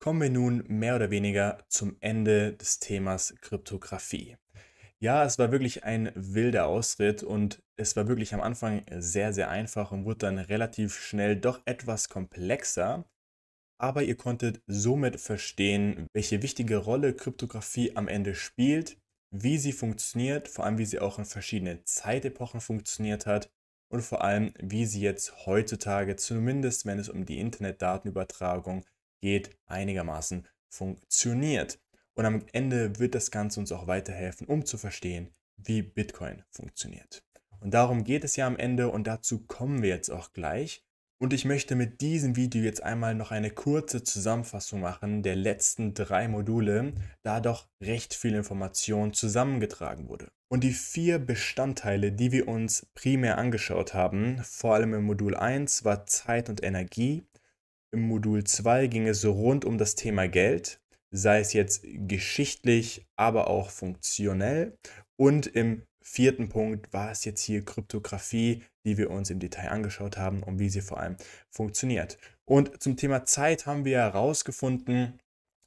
kommen wir nun mehr oder weniger zum Ende des Themas Kryptographie. Ja, es war wirklich ein wilder Ausritt und es war wirklich am Anfang sehr, sehr einfach und wurde dann relativ schnell doch etwas komplexer. Aber ihr konntet somit verstehen, welche wichtige Rolle Kryptographie am Ende spielt, wie sie funktioniert, vor allem wie sie auch in verschiedenen Zeitepochen funktioniert hat und vor allem wie sie jetzt heutzutage, zumindest wenn es um die Internetdatenübertragung geht, einigermaßen funktioniert. Und am Ende wird das Ganze uns auch weiterhelfen, um zu verstehen, wie Bitcoin funktioniert. Und darum geht es ja am Ende und dazu kommen wir jetzt auch gleich. Und ich möchte mit diesem Video jetzt einmal noch eine kurze Zusammenfassung machen der letzten drei Module, da doch recht viel Information zusammengetragen wurde. Und die vier Bestandteile, die wir uns primär angeschaut haben, vor allem im Modul 1, war Zeit und Energie, im Modul 2 ging es rund um das Thema Geld, sei es jetzt geschichtlich, aber auch funktionell. Und im vierten Punkt war es jetzt hier Kryptographie, die wir uns im Detail angeschaut haben und wie sie vor allem funktioniert. Und zum Thema Zeit haben wir herausgefunden,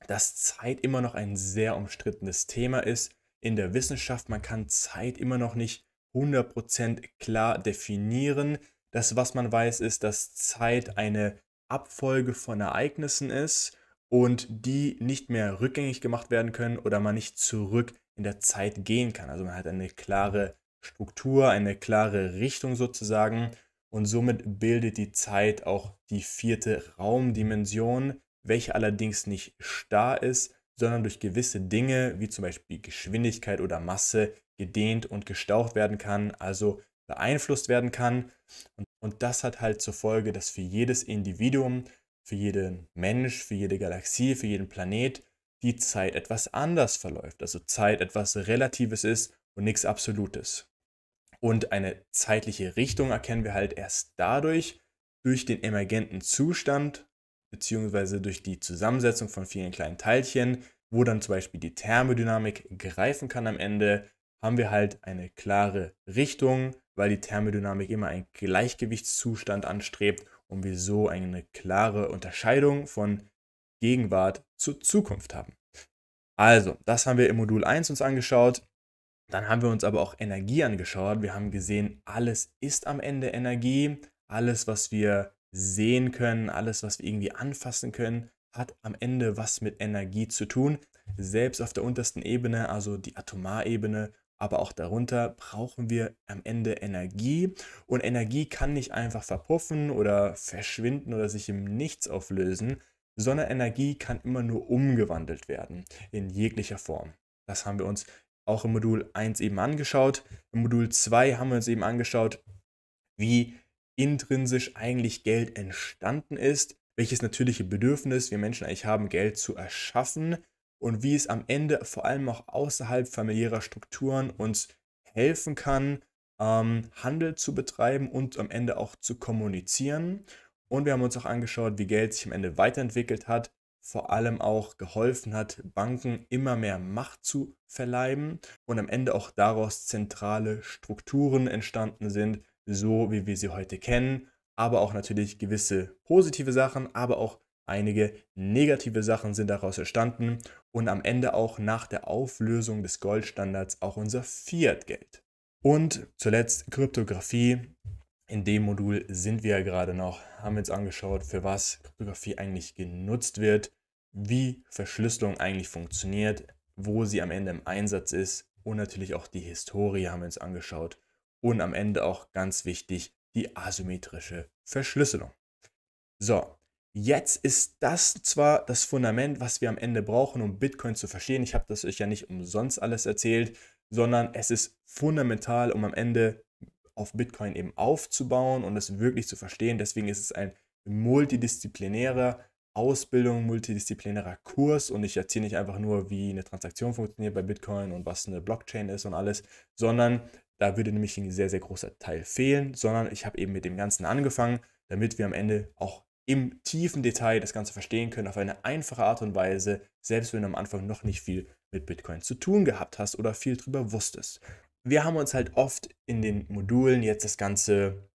dass Zeit immer noch ein sehr umstrittenes Thema ist in der Wissenschaft. Man kann Zeit immer noch nicht 100% klar definieren. Das, was man weiß, ist, dass Zeit eine Abfolge von Ereignissen ist und die nicht mehr rückgängig gemacht werden können oder man nicht zurück in der Zeit gehen kann. Also man hat eine klare Struktur, eine klare Richtung sozusagen und somit bildet die Zeit auch die vierte Raumdimension, welche allerdings nicht starr ist, sondern durch gewisse Dinge wie zum Beispiel Geschwindigkeit oder Masse gedehnt und gestaucht werden kann, also beeinflusst werden kann. Und und das hat halt zur Folge, dass für jedes Individuum, für jeden Mensch, für jede Galaxie, für jeden Planet die Zeit etwas anders verläuft. Also Zeit etwas Relatives ist und nichts Absolutes. Und eine zeitliche Richtung erkennen wir halt erst dadurch, durch den emergenten Zustand, beziehungsweise durch die Zusammensetzung von vielen kleinen Teilchen, wo dann zum Beispiel die Thermodynamik greifen kann am Ende, haben wir halt eine klare Richtung, weil die Thermodynamik immer einen Gleichgewichtszustand anstrebt und wir so eine klare Unterscheidung von Gegenwart zu Zukunft haben. Also, das haben wir im Modul 1 uns angeschaut. Dann haben wir uns aber auch Energie angeschaut. Wir haben gesehen, alles ist am Ende Energie. Alles, was wir sehen können, alles, was wir irgendwie anfassen können, hat am Ende was mit Energie zu tun. Selbst auf der untersten Ebene, also die Atomarebene, aber auch darunter brauchen wir am Ende Energie. Und Energie kann nicht einfach verpuffen oder verschwinden oder sich im Nichts auflösen, sondern Energie kann immer nur umgewandelt werden in jeglicher Form. Das haben wir uns auch im Modul 1 eben angeschaut. Im Modul 2 haben wir uns eben angeschaut, wie intrinsisch eigentlich Geld entstanden ist, welches natürliche Bedürfnis wir Menschen eigentlich haben, Geld zu erschaffen und wie es am Ende vor allem auch außerhalb familiärer Strukturen uns helfen kann, ähm, Handel zu betreiben und am Ende auch zu kommunizieren. Und wir haben uns auch angeschaut, wie Geld sich am Ende weiterentwickelt hat, vor allem auch geholfen hat, Banken immer mehr Macht zu verleiben und am Ende auch daraus zentrale Strukturen entstanden sind, so wie wir sie heute kennen, aber auch natürlich gewisse positive Sachen, aber auch Einige negative Sachen sind daraus entstanden und am Ende auch nach der Auflösung des Goldstandards auch unser Fiat-Geld. Und zuletzt Kryptographie. In dem Modul sind wir ja gerade noch, haben uns angeschaut, für was Kryptographie eigentlich genutzt wird, wie Verschlüsselung eigentlich funktioniert, wo sie am Ende im Einsatz ist und natürlich auch die Historie haben wir uns angeschaut und am Ende auch ganz wichtig die asymmetrische Verschlüsselung. So, Jetzt ist das zwar das Fundament, was wir am Ende brauchen, um Bitcoin zu verstehen. Ich habe das euch ja nicht umsonst alles erzählt, sondern es ist fundamental, um am Ende auf Bitcoin eben aufzubauen und es wirklich zu verstehen. Deswegen ist es ein multidisziplinärer Ausbildung, multidisziplinärer Kurs und ich erzähle nicht einfach nur, wie eine Transaktion funktioniert bei Bitcoin und was eine Blockchain ist und alles, sondern da würde nämlich ein sehr, sehr großer Teil fehlen, sondern ich habe eben mit dem Ganzen angefangen, damit wir am Ende auch im tiefen Detail das Ganze verstehen können, auf eine einfache Art und Weise, selbst wenn du am Anfang noch nicht viel mit Bitcoin zu tun gehabt hast oder viel drüber wusstest. Wir haben uns halt oft in den Modulen jetzt das Ganze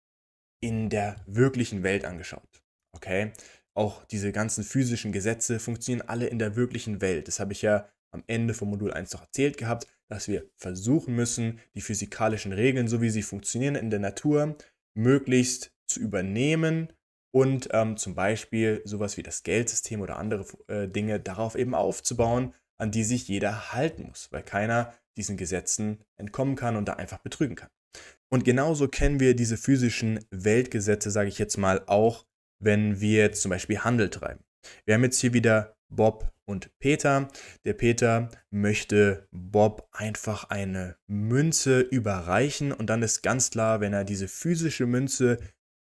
in der wirklichen Welt angeschaut. Okay? Auch diese ganzen physischen Gesetze funktionieren alle in der wirklichen Welt. Das habe ich ja am Ende vom Modul 1 noch erzählt gehabt, dass wir versuchen müssen, die physikalischen Regeln, so wie sie funktionieren in der Natur, möglichst zu übernehmen und ähm, zum Beispiel sowas wie das Geldsystem oder andere äh, Dinge darauf eben aufzubauen, an die sich jeder halten muss, weil keiner diesen Gesetzen entkommen kann und da einfach betrügen kann. Und genauso kennen wir diese physischen Weltgesetze, sage ich jetzt mal, auch wenn wir jetzt zum Beispiel Handel treiben. Wir haben jetzt hier wieder Bob und Peter. Der Peter möchte Bob einfach eine Münze überreichen und dann ist ganz klar, wenn er diese physische Münze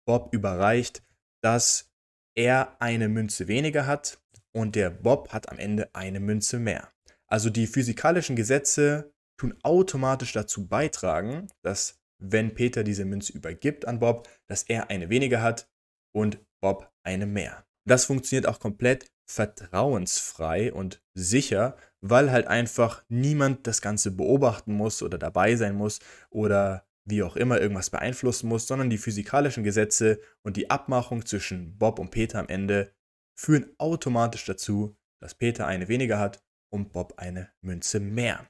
Bob überreicht, dass er eine Münze weniger hat und der Bob hat am Ende eine Münze mehr. Also die physikalischen Gesetze tun automatisch dazu beitragen, dass wenn Peter diese Münze übergibt an Bob, dass er eine weniger hat und Bob eine mehr. Das funktioniert auch komplett vertrauensfrei und sicher, weil halt einfach niemand das Ganze beobachten muss oder dabei sein muss oder wie auch immer irgendwas beeinflussen muss, sondern die physikalischen Gesetze und die Abmachung zwischen Bob und Peter am Ende führen automatisch dazu, dass Peter eine weniger hat und Bob eine Münze mehr.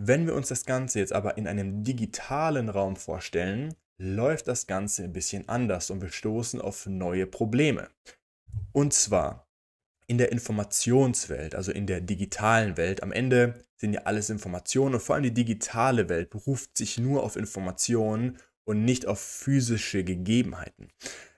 Wenn wir uns das Ganze jetzt aber in einem digitalen Raum vorstellen, läuft das Ganze ein bisschen anders und wir stoßen auf neue Probleme. Und zwar in der Informationswelt, also in der digitalen Welt. Am Ende sind ja alles Informationen und vor allem die digitale Welt beruft sich nur auf Informationen und nicht auf physische Gegebenheiten.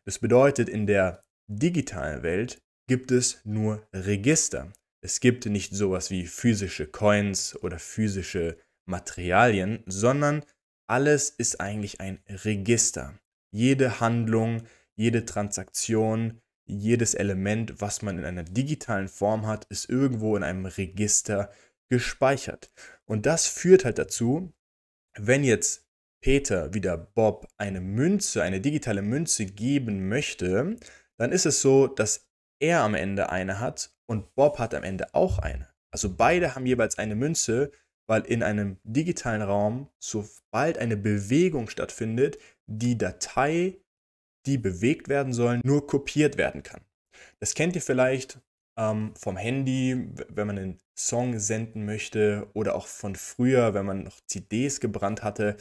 Das bedeutet, in der digitalen Welt gibt es nur Register. Es gibt nicht sowas wie physische Coins oder physische Materialien, sondern alles ist eigentlich ein Register. Jede Handlung, jede Transaktion, jedes Element, was man in einer digitalen Form hat, ist irgendwo in einem Register gespeichert. Und das führt halt dazu, wenn jetzt Peter wieder Bob eine Münze, eine digitale Münze geben möchte, dann ist es so, dass er am Ende eine hat und Bob hat am Ende auch eine. Also beide haben jeweils eine Münze, weil in einem digitalen Raum, sobald eine Bewegung stattfindet, die Datei die bewegt werden sollen, nur kopiert werden kann. Das kennt ihr vielleicht ähm, vom Handy, wenn man einen Song senden möchte oder auch von früher, wenn man noch CDs gebrannt hatte,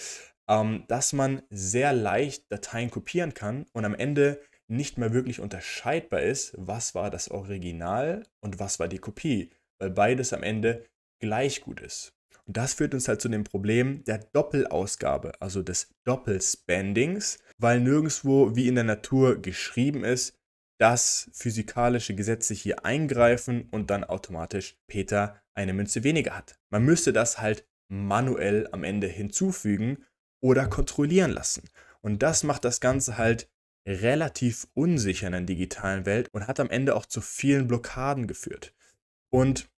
ähm, dass man sehr leicht Dateien kopieren kann und am Ende nicht mehr wirklich unterscheidbar ist, was war das Original und was war die Kopie, weil beides am Ende gleich gut ist. Und das führt uns halt zu dem Problem der Doppelausgabe, also des Doppelspendings, weil nirgendwo wie in der Natur geschrieben ist, dass physikalische Gesetze hier eingreifen und dann automatisch Peter eine Münze weniger hat. Man müsste das halt manuell am Ende hinzufügen oder kontrollieren lassen. Und das macht das Ganze halt relativ unsicher in der digitalen Welt und hat am Ende auch zu vielen Blockaden geführt. Und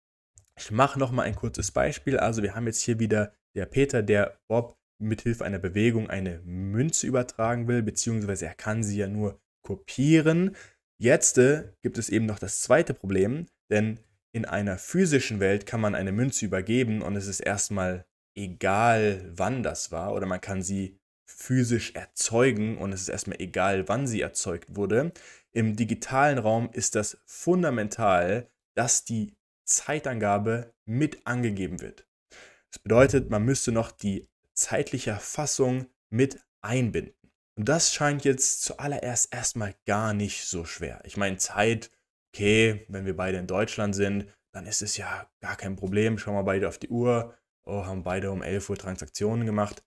ich mache nochmal ein kurzes Beispiel. Also wir haben jetzt hier wieder der Peter, der Bob mithilfe einer Bewegung eine Münze übertragen will, beziehungsweise er kann sie ja nur kopieren. Jetzt äh, gibt es eben noch das zweite Problem, denn in einer physischen Welt kann man eine Münze übergeben und es ist erstmal egal, wann das war, oder man kann sie physisch erzeugen und es ist erstmal egal, wann sie erzeugt wurde. Im digitalen Raum ist das fundamental, dass die Zeitangabe mit angegeben wird. Das bedeutet, man müsste noch die zeitlicher Fassung mit einbinden. Und das scheint jetzt zuallererst erstmal gar nicht so schwer. Ich meine, Zeit, okay, wenn wir beide in Deutschland sind, dann ist es ja gar kein Problem. Schauen wir beide auf die Uhr. Oh, haben beide um 11 Uhr Transaktionen gemacht.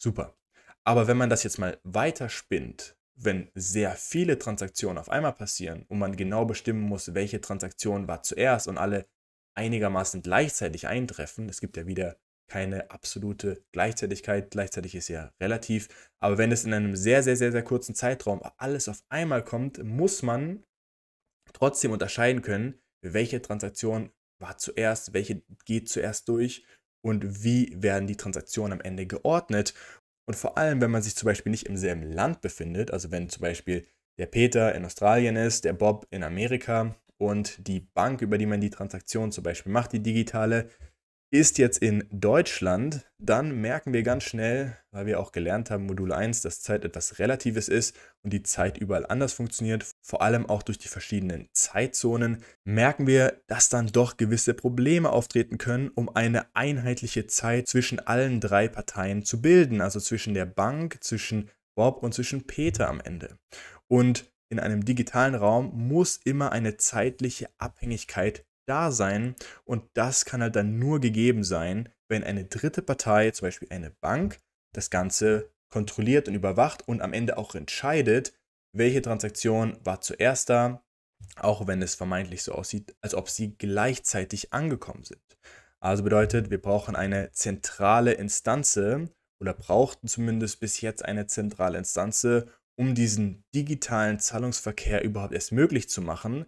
Super. Aber wenn man das jetzt mal weiter spinnt, wenn sehr viele Transaktionen auf einmal passieren und man genau bestimmen muss, welche Transaktion war zuerst und alle einigermaßen gleichzeitig eintreffen, es gibt ja wieder keine absolute Gleichzeitigkeit. Gleichzeitig ist ja relativ. Aber wenn es in einem sehr, sehr, sehr, sehr kurzen Zeitraum alles auf einmal kommt, muss man trotzdem unterscheiden können, welche Transaktion war zuerst, welche geht zuerst durch und wie werden die Transaktionen am Ende geordnet. Und vor allem, wenn man sich zum Beispiel nicht im selben Land befindet, also wenn zum Beispiel der Peter in Australien ist, der Bob in Amerika und die Bank, über die man die Transaktion zum Beispiel macht, die digitale, ist jetzt in Deutschland, dann merken wir ganz schnell, weil wir auch gelernt haben, Modul 1, dass Zeit etwas Relatives ist und die Zeit überall anders funktioniert, vor allem auch durch die verschiedenen Zeitzonen, merken wir, dass dann doch gewisse Probleme auftreten können, um eine einheitliche Zeit zwischen allen drei Parteien zu bilden, also zwischen der Bank, zwischen Bob und zwischen Peter am Ende. Und in einem digitalen Raum muss immer eine zeitliche Abhängigkeit da sein. Und das kann halt dann nur gegeben sein, wenn eine dritte Partei, zum Beispiel eine Bank, das Ganze kontrolliert und überwacht und am Ende auch entscheidet, welche Transaktion war zuerst da, auch wenn es vermeintlich so aussieht, als ob sie gleichzeitig angekommen sind. Also bedeutet, wir brauchen eine zentrale Instanz oder brauchten zumindest bis jetzt eine zentrale Instanz, um diesen digitalen Zahlungsverkehr überhaupt erst möglich zu machen,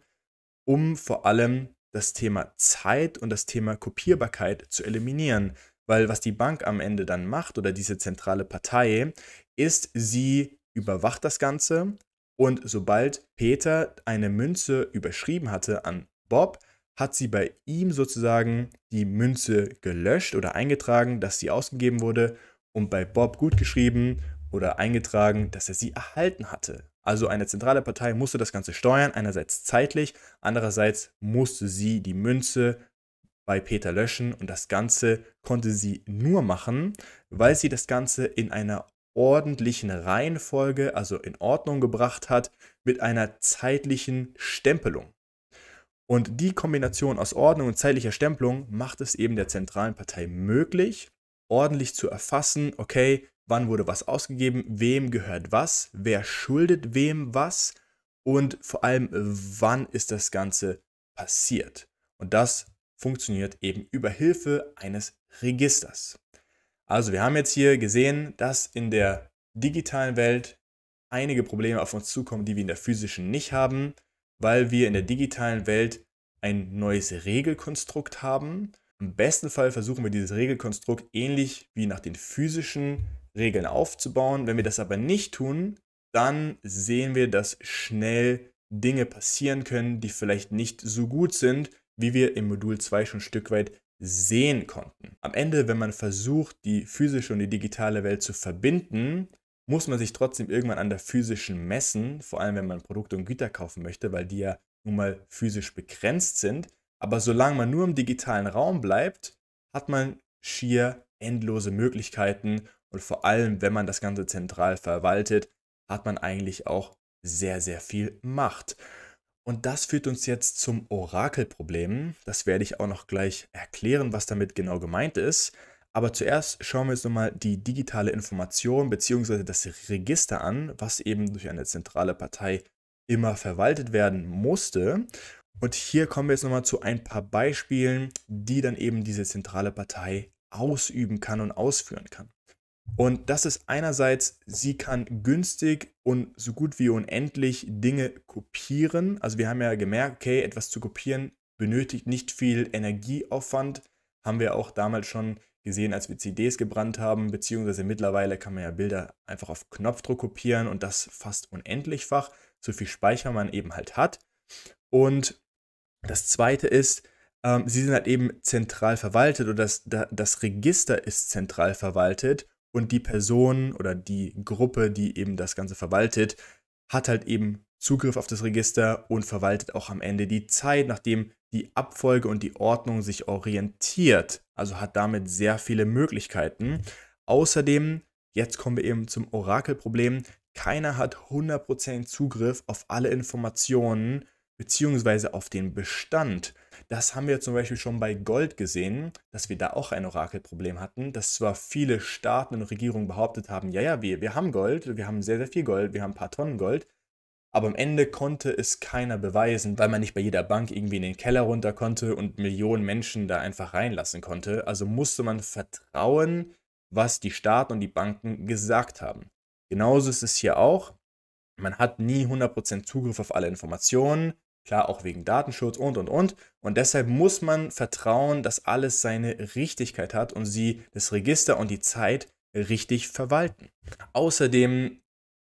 um vor allem das Thema Zeit und das Thema Kopierbarkeit zu eliminieren. Weil was die Bank am Ende dann macht oder diese zentrale Partei, ist, sie überwacht das Ganze und sobald Peter eine Münze überschrieben hatte an Bob, hat sie bei ihm sozusagen die Münze gelöscht oder eingetragen, dass sie ausgegeben wurde und bei Bob gut geschrieben oder eingetragen, dass er sie erhalten hatte. Also eine zentrale Partei musste das Ganze steuern, einerseits zeitlich, andererseits musste sie die Münze bei Peter löschen und das Ganze konnte sie nur machen, weil sie das Ganze in einer ordentlichen Reihenfolge, also in Ordnung gebracht hat, mit einer zeitlichen Stempelung. Und die Kombination aus Ordnung und zeitlicher Stempelung macht es eben der zentralen Partei möglich, ordentlich zu erfassen, okay, wann wurde was ausgegeben, wem gehört was, wer schuldet wem was und vor allem, wann ist das Ganze passiert. Und das funktioniert eben über Hilfe eines Registers. Also wir haben jetzt hier gesehen, dass in der digitalen Welt einige Probleme auf uns zukommen, die wir in der physischen nicht haben, weil wir in der digitalen Welt ein neues Regelkonstrukt haben. Im besten Fall versuchen wir dieses Regelkonstrukt ähnlich wie nach den physischen Regeln aufzubauen. Wenn wir das aber nicht tun, dann sehen wir, dass schnell Dinge passieren können, die vielleicht nicht so gut sind, wie wir im Modul 2 schon ein Stück weit sehen konnten. Am Ende, wenn man versucht, die physische und die digitale Welt zu verbinden, muss man sich trotzdem irgendwann an der physischen messen, vor allem wenn man Produkte und Güter kaufen möchte, weil die ja nun mal physisch begrenzt sind. Aber solange man nur im digitalen Raum bleibt, hat man schier endlose Möglichkeiten und vor allem, wenn man das Ganze zentral verwaltet, hat man eigentlich auch sehr, sehr viel Macht. Und das führt uns jetzt zum Orakelproblem. Das werde ich auch noch gleich erklären, was damit genau gemeint ist. Aber zuerst schauen wir uns nochmal die digitale Information bzw. das Register an, was eben durch eine zentrale Partei immer verwaltet werden musste. Und hier kommen wir jetzt nochmal zu ein paar Beispielen, die dann eben diese zentrale Partei ausüben kann und ausführen kann. Und das ist einerseits, sie kann günstig und so gut wie unendlich Dinge kopieren. Also wir haben ja gemerkt, okay, etwas zu kopieren benötigt nicht viel Energieaufwand. Haben wir auch damals schon gesehen, als wir CDs gebrannt haben, beziehungsweise mittlerweile kann man ja Bilder einfach auf Knopfdruck kopieren und das fast unendlichfach, so viel Speicher man eben halt hat. Und das Zweite ist, ähm, sie sind halt eben zentral verwaltet oder das, das Register ist zentral verwaltet und die Person oder die Gruppe, die eben das Ganze verwaltet, hat halt eben Zugriff auf das Register und verwaltet auch am Ende die Zeit, nachdem die Abfolge und die Ordnung sich orientiert. Also hat damit sehr viele Möglichkeiten. Außerdem, jetzt kommen wir eben zum Orakelproblem, keiner hat 100% Zugriff auf alle Informationen bzw. auf den Bestand. Das haben wir zum Beispiel schon bei Gold gesehen, dass wir da auch ein Orakelproblem hatten, dass zwar viele Staaten und Regierungen behauptet haben, ja, ja, wir, wir haben Gold, wir haben sehr, sehr viel Gold, wir haben ein paar Tonnen Gold, aber am Ende konnte es keiner beweisen, weil man nicht bei jeder Bank irgendwie in den Keller runter konnte und Millionen Menschen da einfach reinlassen konnte. Also musste man vertrauen, was die Staaten und die Banken gesagt haben. Genauso ist es hier auch. Man hat nie 100% Zugriff auf alle Informationen. Klar, auch wegen Datenschutz und, und, und. Und deshalb muss man vertrauen, dass alles seine Richtigkeit hat und sie das Register und die Zeit richtig verwalten. Außerdem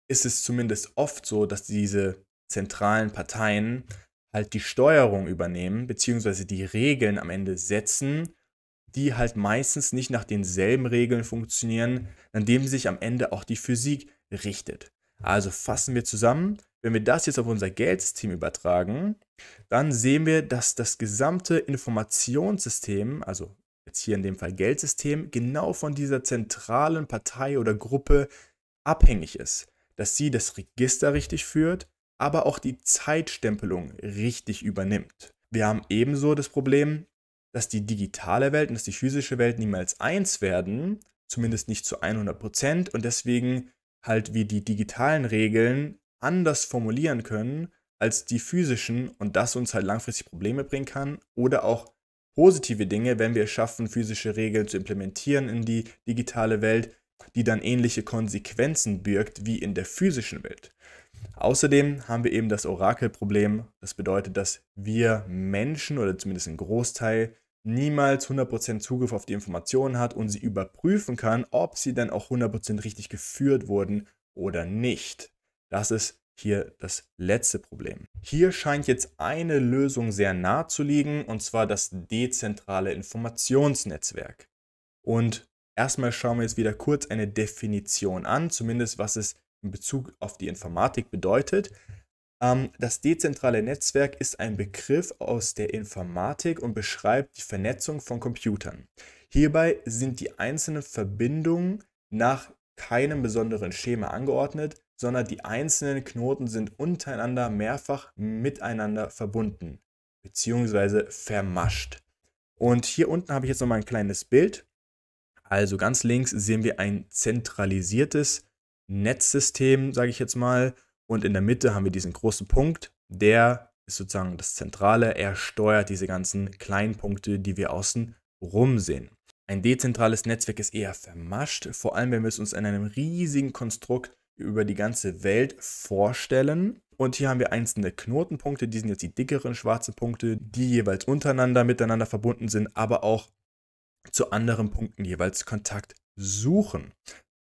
ist es zumindest oft so, dass diese zentralen Parteien halt die Steuerung übernehmen, beziehungsweise die Regeln am Ende setzen, die halt meistens nicht nach denselben Regeln funktionieren, an denen sich am Ende auch die Physik richtet. Also fassen wir zusammen, wenn wir das jetzt auf unser Geldsystem übertragen, dann sehen wir, dass das gesamte Informationssystem, also jetzt hier in dem Fall Geldsystem, genau von dieser zentralen Partei oder Gruppe abhängig ist. Dass sie das Register richtig führt, aber auch die Zeitstempelung richtig übernimmt. Wir haben ebenso das Problem, dass die digitale Welt und dass die physische Welt niemals eins werden, zumindest nicht zu 100 Prozent und deswegen halt wir die digitalen Regeln anders formulieren können als die physischen und das uns halt langfristig Probleme bringen kann oder auch positive Dinge, wenn wir es schaffen, physische Regeln zu implementieren in die digitale Welt, die dann ähnliche Konsequenzen birgt wie in der physischen Welt. Außerdem haben wir eben das Orakelproblem. Das bedeutet, dass wir Menschen oder zumindest ein Großteil niemals 100% Zugriff auf die Informationen hat und sie überprüfen kann, ob sie dann auch 100% richtig geführt wurden oder nicht. Das ist hier das letzte Problem. Hier scheint jetzt eine Lösung sehr nah zu liegen, und zwar das dezentrale Informationsnetzwerk. Und erstmal schauen wir jetzt wieder kurz eine Definition an, zumindest was es in Bezug auf die Informatik bedeutet. Ähm, das dezentrale Netzwerk ist ein Begriff aus der Informatik und beschreibt die Vernetzung von Computern. Hierbei sind die einzelnen Verbindungen nach keinem besonderen Schema angeordnet, sondern die einzelnen Knoten sind untereinander mehrfach miteinander verbunden bzw. vermascht. Und hier unten habe ich jetzt nochmal ein kleines Bild. Also ganz links sehen wir ein zentralisiertes Netzsystem, sage ich jetzt mal. Und in der Mitte haben wir diesen großen Punkt, der ist sozusagen das Zentrale. Er steuert diese ganzen kleinen Punkte, die wir außen rum sehen. Ein dezentrales Netzwerk ist eher vermascht, vor allem wenn wir es uns in einem riesigen Konstrukt über die ganze Welt vorstellen. Und hier haben wir einzelne Knotenpunkte, die sind jetzt die dickeren schwarzen Punkte, die jeweils untereinander miteinander verbunden sind, aber auch zu anderen Punkten jeweils Kontakt suchen.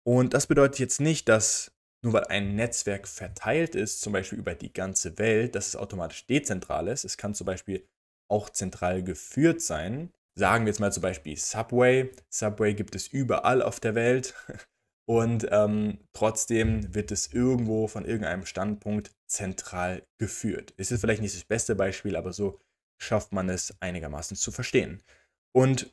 Und das bedeutet jetzt nicht, dass nur weil ein Netzwerk verteilt ist, zum Beispiel über die ganze Welt, dass es automatisch dezentral ist. Es kann zum Beispiel auch zentral geführt sein. Sagen wir jetzt mal zum Beispiel Subway. Subway gibt es überall auf der Welt. Und ähm, trotzdem wird es irgendwo von irgendeinem Standpunkt zentral geführt. Es ist vielleicht nicht das beste Beispiel, aber so schafft man es einigermaßen zu verstehen. Und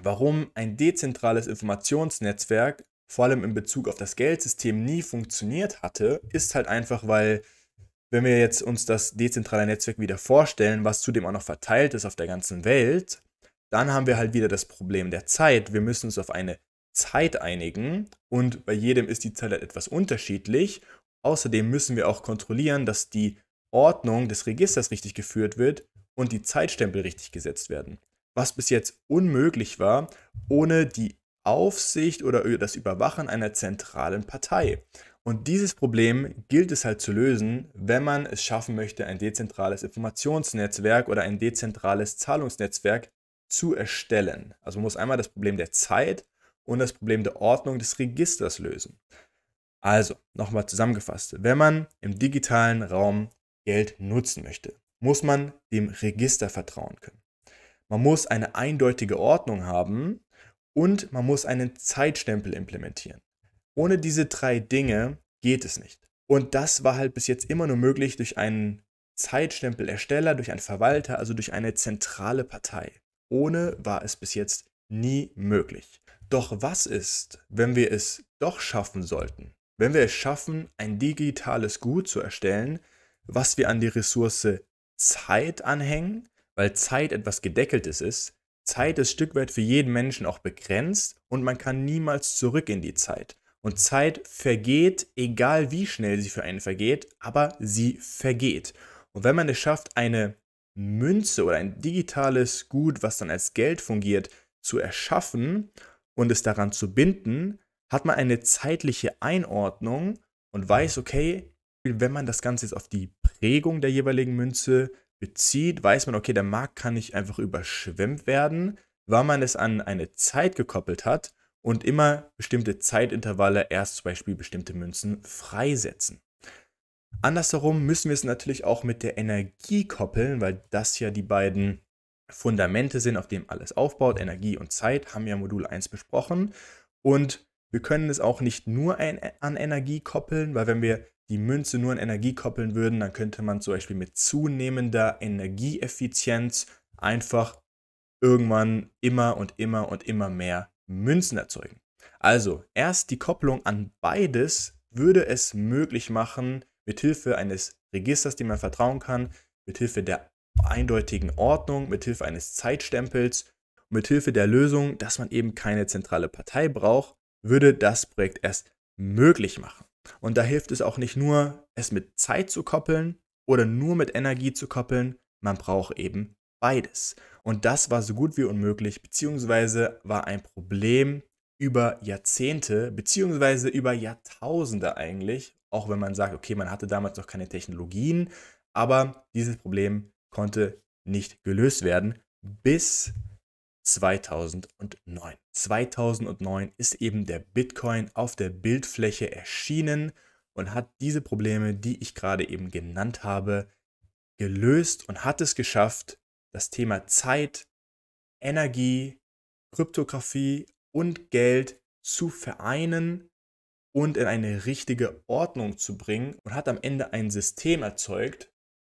warum ein dezentrales Informationsnetzwerk vor allem in Bezug auf das Geldsystem nie funktioniert hatte, ist halt einfach, weil wenn wir jetzt uns das dezentrale Netzwerk wieder vorstellen, was zudem auch noch verteilt ist auf der ganzen Welt, dann haben wir halt wieder das Problem der Zeit. Wir müssen uns auf eine Zeit einigen und bei jedem ist die Zeit etwas unterschiedlich. Außerdem müssen wir auch kontrollieren, dass die Ordnung des Registers richtig geführt wird und die Zeitstempel richtig gesetzt werden. Was bis jetzt unmöglich war, ohne die Aufsicht oder das Überwachen einer zentralen Partei. Und dieses Problem gilt es halt zu lösen, wenn man es schaffen möchte, ein dezentrales Informationsnetzwerk oder ein dezentrales Zahlungsnetzwerk zu erstellen. Also man muss einmal das Problem der Zeit und das Problem der Ordnung des Registers lösen. Also, nochmal zusammengefasst, wenn man im digitalen Raum Geld nutzen möchte, muss man dem Register vertrauen können. Man muss eine eindeutige Ordnung haben und man muss einen Zeitstempel implementieren. Ohne diese drei Dinge geht es nicht. Und das war halt bis jetzt immer nur möglich durch einen Zeitstempelersteller, durch einen Verwalter, also durch eine zentrale Partei. Ohne war es bis jetzt nie möglich. Doch was ist, wenn wir es doch schaffen sollten? Wenn wir es schaffen, ein digitales Gut zu erstellen, was wir an die Ressource Zeit anhängen, weil Zeit etwas Gedeckeltes ist, Zeit ist Stück weit für jeden Menschen auch begrenzt und man kann niemals zurück in die Zeit. Und Zeit vergeht, egal wie schnell sie für einen vergeht, aber sie vergeht. Und wenn man es schafft, eine Münze oder ein digitales Gut, was dann als Geld fungiert, zu erschaffen und es daran zu binden, hat man eine zeitliche Einordnung und weiß, okay, wenn man das Ganze jetzt auf die Prägung der jeweiligen Münze bezieht, weiß man, okay, der Markt kann nicht einfach überschwemmt werden, weil man es an eine Zeit gekoppelt hat und immer bestimmte Zeitintervalle erst zum Beispiel bestimmte Münzen freisetzen. Andersherum müssen wir es natürlich auch mit der Energie koppeln, weil das ja die beiden Fundamente sind, auf denen alles aufbaut. Energie und Zeit haben wir Modul 1 besprochen. Und wir können es auch nicht nur ein, an Energie koppeln, weil wenn wir die Münze nur an Energie koppeln würden, dann könnte man zum Beispiel mit zunehmender Energieeffizienz einfach irgendwann immer und immer und immer mehr Münzen erzeugen. Also erst die Kopplung an beides würde es möglich machen, mithilfe eines Registers, dem man vertrauen kann, mithilfe der eindeutigen Ordnung mithilfe eines Zeitstempels und mithilfe der Lösung, dass man eben keine zentrale Partei braucht, würde das Projekt erst möglich machen. Und da hilft es auch nicht nur, es mit Zeit zu koppeln oder nur mit Energie zu koppeln, man braucht eben beides. Und das war so gut wie unmöglich, beziehungsweise war ein Problem über Jahrzehnte, beziehungsweise über Jahrtausende eigentlich, auch wenn man sagt, okay, man hatte damals noch keine Technologien, aber dieses Problem konnte nicht gelöst werden bis 2009. 2009 ist eben der Bitcoin auf der Bildfläche erschienen und hat diese Probleme, die ich gerade eben genannt habe, gelöst und hat es geschafft, das Thema Zeit, Energie, Kryptographie und Geld zu vereinen und in eine richtige Ordnung zu bringen und hat am Ende ein System erzeugt,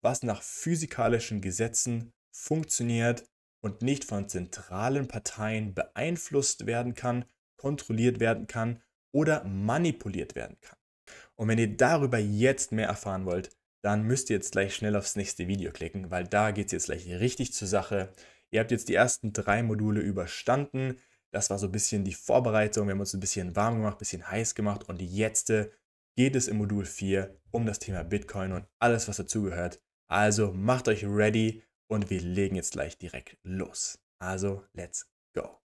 was nach physikalischen Gesetzen funktioniert und nicht von zentralen Parteien beeinflusst werden kann, kontrolliert werden kann oder manipuliert werden kann. Und wenn ihr darüber jetzt mehr erfahren wollt, dann müsst ihr jetzt gleich schnell aufs nächste Video klicken, weil da geht es jetzt gleich richtig zur Sache. Ihr habt jetzt die ersten drei Module überstanden. Das war so ein bisschen die Vorbereitung. Wir haben uns ein bisschen warm gemacht, ein bisschen heiß gemacht und jetzt geht es im Modul 4 um das Thema Bitcoin und alles, was dazugehört. Also macht euch ready und wir legen jetzt gleich direkt los. Also, let's go.